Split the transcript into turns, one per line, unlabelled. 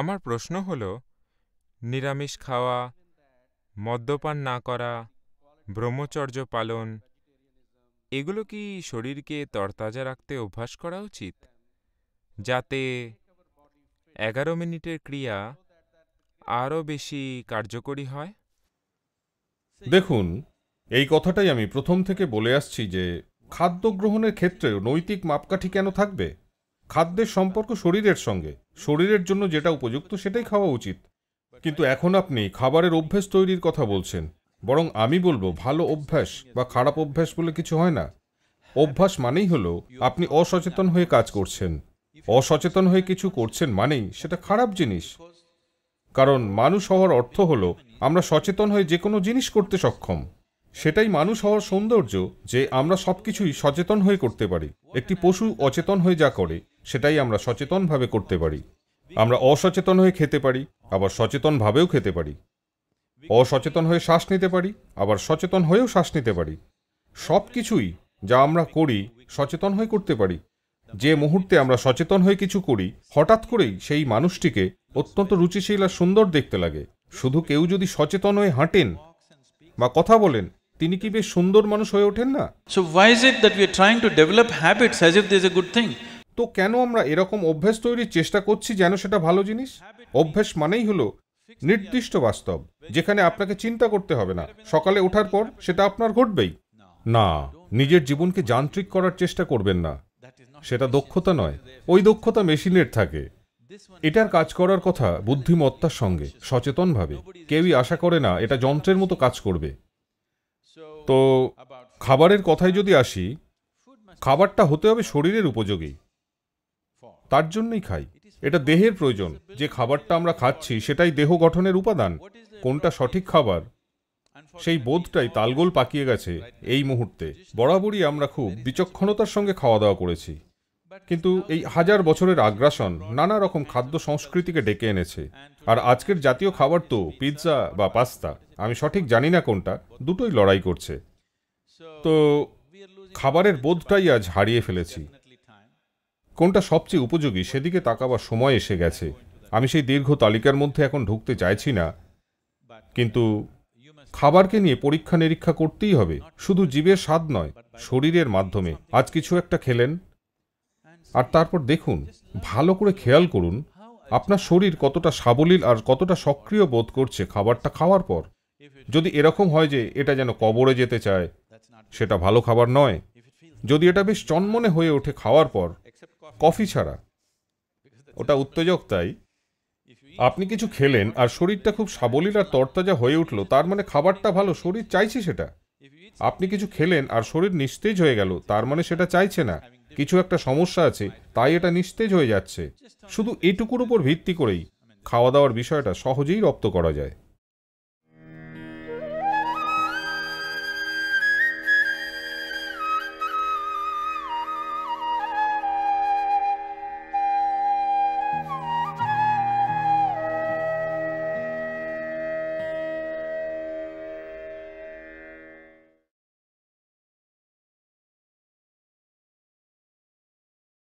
আমার প্রশ্ন হল নিরামিষ খাওয়া মদ্যপান না করা ব্রহ্মচর্য পালন এগুলো কি শরীরকে তরতাজা রাখতে অভ্যাস করা উচিত যাতে এগারো মিনিটের ক্রিয়া আরও বেশি কার্যকরী হয় দেখুন এই কথাটাই আমি প্রথম থেকে বলে আসছি যে খাদ্য গ্রহণের ক্ষেত্রেও নৈতিক মাপকাঠি কেন থাকবে খাদ্যের সম্পর্ক শরীরের সঙ্গে শরীরের জন্য যেটা উপযুক্ত সেটাই খাওয়া উচিত কিন্তু এখন আপনি খাবারের অভ্যেস তৈরির কথা বলছেন বরং আমি বলবো ভালো অভ্যাস বা খারাপ অভ্যাস বলে কিছু হয় না অভ্যাস মানেই হলো আপনি অসচেতন হয়ে কাজ করছেন অসচেতন হয়ে কিছু করছেন মানেই সেটা খারাপ জিনিস কারণ মানুষ হওয়ার অর্থ হলো আমরা সচেতন হয়ে যে কোনো জিনিস করতে সক্ষম সেটাই মানুষ হওয়ার সৌন্দর্য যে আমরা সব কিছুই সচেতন হয়ে করতে পারি একটি পশু অচেতন হয়ে যা করে সেটাই আমরা সচেতনভাবে করতে পারি আমরা অসচেতন হয়ে খেতে পারি আবার সচেতনভাবেও খেতে পারি অসচেতন হয়ে শ্বাস নিতে পারি আবার সচেতন হয়েও শ্বাস নিতে পারি সব কিছুই যা আমরা করি সচেতন হয়ে করতে পারি যে মুহূর্তে আমরা সচেতন হয়ে কিছু করি হঠাৎ করেই সেই মানুষটিকে অত্যন্ত রুচিশীল আর সুন্দর দেখতে লাগে শুধু কেউ যদি সচেতন হয়ে হাঁটেন বা কথা বলেন তিনি কি বেশ সুন্দর মানুষ হয়ে ওঠেন না so why is it that we are trying to develop habits as if this a good thing তো কেন আমরা এরকম অভ্যেস তৈরির চেষ্টা করছি যেন সেটা ভালো জিনিস অভ্যেস মানেই হলো নির্দিষ্ট বাস্তব যেখানে আপনাকে চিন্তা করতে হবে না সকালে ওঠার পর সেটা আপনার ঘটবেই না নিজের জীবনকে যান্ত্রিক করার চেষ্টা করবেন না সেটা দক্ষতা নয় ওই দক্ষতা মেশিনের থাকে এটার কাজ করার কথা বুদ্ধিমত্তার সঙ্গে সচেতনভাবে কেউই আশা করে না এটা যন্ত্রের মতো কাজ করবে তো খাবারের কথায় যদি আসি খাবারটা হতে হবে শরীরের উপযোগী তার জন্যই খাই এটা দেহের প্রয়োজন যে খাবারটা আমরা খাচ্ছি সেটাই দেহ গঠনের উপাদান কোনটা সঠিক খাবার সেই বোধটাই তালগোল পাকিয়ে গেছে এই মুহূর্তে বরাবরই আমরা খুব বিচক্ষণতার সঙ্গে খাওয়া দাওয়া করেছি কিন্তু এই হাজার বছরের আগ্রাসন নানা রকম খাদ্য সংস্কৃতিকে ডেকে এনেছে আর আজকের জাতীয় খাবার তো পিৎজা বা পাস্তা আমি সঠিক জানি না কোনটা দুটোই লড়াই করছে তো খাবারের বোধটাই আজ হারিয়ে ফেলেছি কোনটা সবচেয়ে উপযোগী সেদিকে তাকাবার সময় এসে গেছে আমি সেই দীর্ঘ তালিকার মধ্যে এখন ঢুকতে চাইছি না কিন্তু খাবারকে নিয়ে পরীক্ষা নিরীক্ষা করতেই হবে শুধু জীবের স্বাদ নয় শরীরের মাধ্যমে আজ কিছু একটা খেলেন আর তারপর দেখুন ভালো করে খেয়াল করুন আপনার শরীর কতটা সাবলীল আর কতটা সক্রিয় বোধ করছে খাবারটা খাওয়ার পর যদি এরকম হয় যে এটা যেন কবরে যেতে চায় সেটা ভালো খাবার নয় যদি এটা বেশ চনমনে হয়ে ওঠে খাওয়ার পর কফি ছাড়া ওটা উত্তেজক তাই আপনি কিছু খেলেন আর শরীরটা খুব সাবলীল আর তরতাজা হয়ে উঠলো তার মানে খাবারটা ভালো শরীর চাইছে সেটা আপনি কিছু খেলেন আর শরীর নিস্তেজ হয়ে গেল তার মানে সেটা চাইছে না কিছু একটা সমস্যা আছে তাই এটা নিস্তেজ হয়ে যাচ্ছে শুধু এটুকুর উপর ভিত্তি করেই খাওয়া দাওয়ার বিষয়টা সহজেই রপ্ত করা যায়